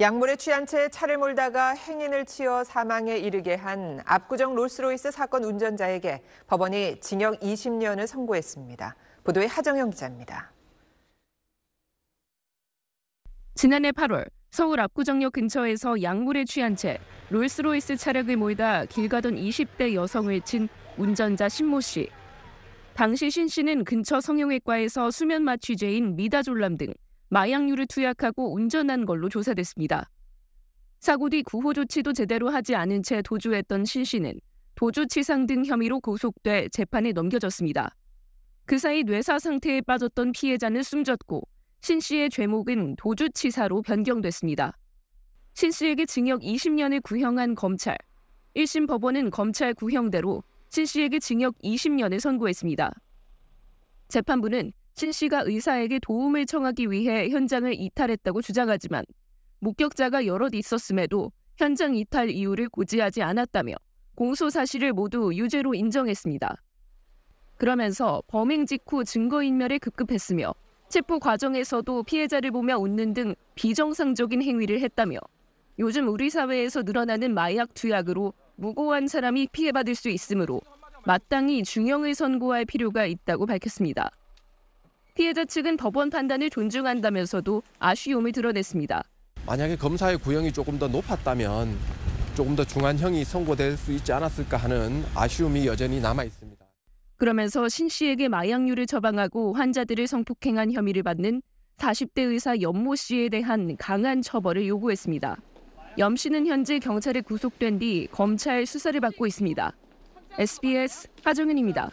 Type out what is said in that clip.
약물에 취한 채 차를 몰다가 행인을 치어 사망에 이르게 한 압구정 롤스로이스 사건 운전자에게 법원이 징역 20년을 선고했습니다. 보도에 하정영 기자입니다. 지난해 8월 서울 압구정역 근처에서 약물에 취한 채 롤스로이스 차량을 몰다 길 가던 20대 여성을 친 운전자 신모 씨. 당시 신 씨는 근처 성형외과에서 수면마 취제인 미다졸람 등 마약류를 투약하고 운전한 걸로 조사됐습니다. 사고 뒤 구호 조치도 제대로 하지 않은 채 도주했던 신 씨는 도주치상 등 혐의로 고속돼 재판에 넘겨졌습니다. 그 사이 뇌사 상태에 빠졌던 피해자는 숨졌고 신 씨의 죄목은 도주치사로 변경됐습니다. 신 씨에게 징역 20년을 구형한 검찰. 1심 법원은 검찰 구형대로 신 씨에게 징역 20년을 선고했습니다. 재판부는 신 씨가 의사에게 도움을 청하기 위해 현장을 이탈했다고 주장하지만 목격자가 여럿 있었음에도 현장 이탈 이유를 고지하지 않았다며 공소 사실을 모두 유죄로 인정했습니다. 그러면서 범행 직후 증거인멸에 급급했으며 체포 과정에서도 피해자를 보며 웃는 등 비정상적인 행위를 했다며 요즘 우리 사회에서 늘어나는 마약 투약으로 무고한 사람이 피해받을 수 있으므로 마땅히 중형을 선고할 필요가 있다고 밝혔습니다. 피해자 측은 법원 판단을 존중한다면서도 아쉬움을 드러냈습니다. 만약에 검사의 구형이 조금 더 높았다면 조금 더 중한형이 선고될 수 있지 않았을까 하는 아쉬움이 여전히 남아 있습니다. 그러면서 신 씨에게 마약류를 처방하고 환자들을 성폭행한 혐의를 받는 40대 의사 염 모 씨에 대한 강한 처벌을 요구했습니다. 염 씨는 현재 경찰에 구속된 뒤 검찰 수사를 받고 있습니다. SBS 하정은입니다.